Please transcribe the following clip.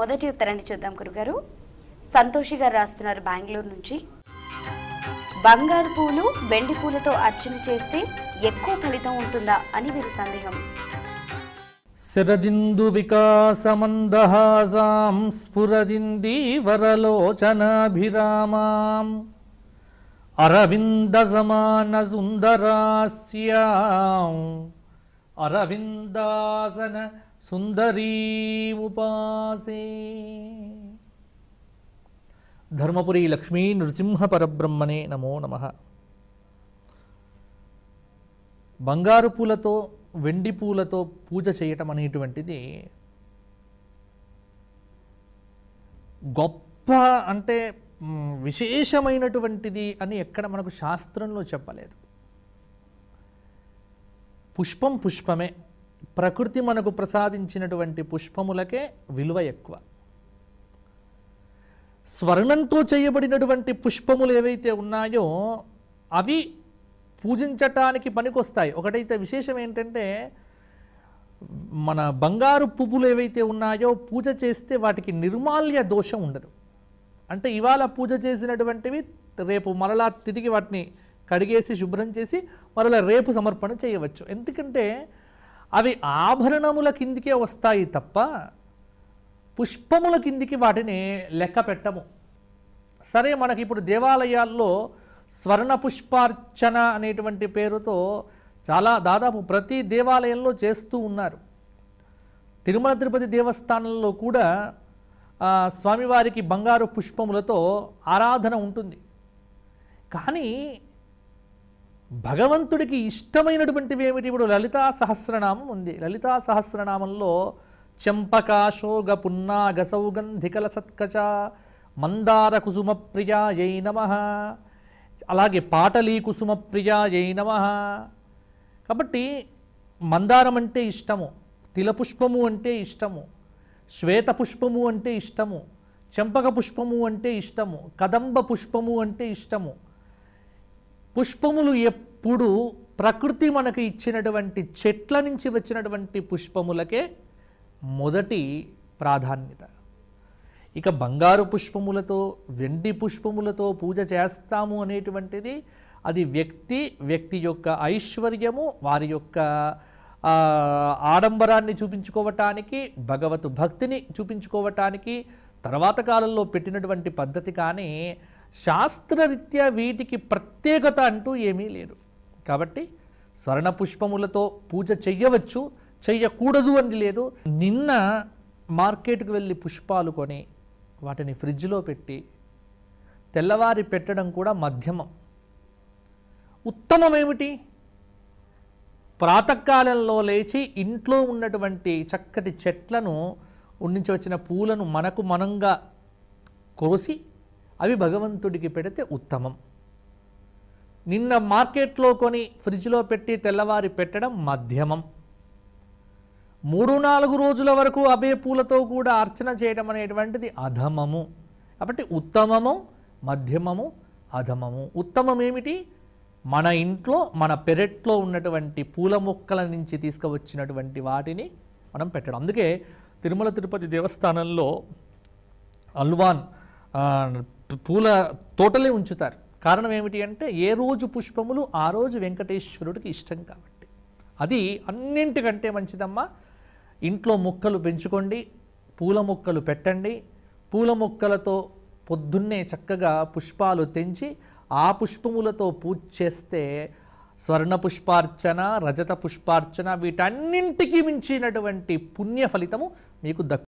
మొదటి ఉత్తరాన్ని చూద్దాం గురుగారు సంతోషి గారు రాస్తున్నారు బెంగళూరు నుంచి బంగారు పూలు వెండి పూలతో అర్చన చేస్తే ఎక్కువ ఫలితం ఉంటుందా అని వీరి సందేహం శరదిందు వికాసమందహాసాం స్ఫురదింది వరలోచనాభిరామాం అరవింద సమాన సుందరాస్యాం అరవిందాసన సుందరీముపాసే ధర్మపురి లక్ష్మీ నృసింహ పరబ్రహ్మణే నమో నమ బంగారు పూలతో వెండి పూలతో పూజ చేయటం అనేటువంటిది గొప్ప అంటే విశేషమైనటువంటిది అని ఎక్కడ మనకు శాస్త్రంలో చెప్పలేదు పుష్పం పుష్పమే ప్రకృతి మనకు ప్రసాదించినటువంటి పుష్పములకే విలువ ఎక్కువ స్వర్ణంతో చేయబడినటువంటి పుష్పములు ఏవైతే ఉన్నాయో అవి పూజించటానికి పనికొస్తాయి ఒకటైతే విశేషం ఏంటంటే మన బంగారు పువ్వులు ఏవైతే ఉన్నాయో పూజ చేస్తే వాటికి నిర్మాల్య దోషం ఉండదు అంటే ఇవాళ పూజ చేసినటువంటివి రేపు మరలా తిరిగి వాటిని కడిగేసి శుభ్రం చేసి మరలా రేపు సమర్పణ చేయవచ్చు ఎందుకంటే అవి ఆభరణముల కిందికే వస్తాయి తప్ప పుష్పముల కిందికి వాటిని లెక్క పెట్టము సరే మనకి ఇప్పుడు దేవాలయాల్లో స్వర్ణ పుష్పార్చన అనేటువంటి పేరుతో చాలా దాదాపు ప్రతి దేవాలయంలో చేస్తూ ఉన్నారు తిరుమల తిరుపతి దేవస్థానంలో కూడా స్వామివారికి బంగారు పుష్పములతో ఆరాధన ఉంటుంది కానీ భగవంతుడికి ఇష్టమైనటువంటివి ఏమిటి ఇప్పుడు లలితా సహస్రనామం ఉంది లలితా సహస్రనామంలో చెంపకాశోగ పున్నాగ సౌగంధికల సత్కచ మందార కుసుమ ప్రియాయై నమ అలాగే పాటలీ కుసుమ ప్రియాయై నమ కాబట్టి మందారం అంటే ఇష్టము తిలపుష్పము అంటే ఇష్టము శ్వేత పుష్పము అంటే ఇష్టము చెంపక పుష్పము అంటే ఇష్టము కదంబ పుష్పము అంటే ఇష్టము పుష్పములు ఎప్పుడు ప్రకృతి మనకు ఇచ్చినటువంటి చెట్ల నుంచి వచ్చినటువంటి పుష్పములకే మొదటి ప్రాధాన్యత ఇక బంగారు పుష్పములతో వెండి పుష్పములతో పూజ చేస్తాము అనేటువంటిది అది వ్యక్తి వ్యక్తి యొక్క ఐశ్వర్యము వారి యొక్క ఆడంబరాన్ని చూపించుకోవటానికి భగవత్ భక్తిని చూపించుకోవటానికి తర్వాత కాలంలో పెట్టినటువంటి పద్ధతి కానీ శాస్త్రరీత్యా వీటికి ప్రత్యేకత అంటూ ఏమీ లేదు కాబట్టి స్వర్ణ పుష్పములతో పూజ చెయ్యవచ్చు చెయ్యకూడదు అని లేదు నిన్న మార్కెట్కి వెళ్ళి పుష్పాలు కొని వాటిని ఫ్రిడ్జ్లో పెట్టి తెల్లవారి పెట్టడం కూడా మధ్యమం ఉత్తమం ఏమిటి ప్రాతకాలంలో లేచి ఇంట్లో ఉన్నటువంటి చక్కటి చెట్లను వచ్చిన పూలను మనకు మనంగా కోసి అవి భగవంతుడికి పెడితే ఉత్తమం నిన్న మార్కెట్లో కొని ఫ్రిడ్జ్లో పెట్టి తెల్లవారి పెట్టడం మధ్యమం మూడు నాలుగు రోజుల వరకు అవే పూలతో కూడా అర్చన చేయడం అనేటువంటిది అధమము కాబట్టి ఉత్తమము మధ్యమము అధమము ఉత్తమం ఏమిటి మన ఇంట్లో మన పెరట్లో ఉన్నటువంటి పూల మొక్కల నుంచి తీసుకువచ్చినటువంటి వాటిని మనం పెట్టడం అందుకే తిరుమల తిరుపతి దేవస్థానంలో అల్వాన్ పూల తోటలే ఉంచుతారు కారణం ఏమిటి అంటే ఏ రోజు పుష్పములు ఆ రోజు వెంకటేశ్వరుడికి ఇష్టం కాబట్టి అది అన్నింటికంటే మంచిదమ్మా ఇంట్లో మొక్కలు పెంచుకోండి పూల మొక్కలు పెట్టండి పూల మొక్కలతో పొద్దున్నే చక్కగా పుష్పాలు తెంచి ఆ పుష్పములతో పూజ చేస్తే స్వర్ణ పుష్పార్చన రజత పుష్పార్చన వీటన్నింటికి మించినటువంటి పుణ్య ఫలితము మీకు దక్కు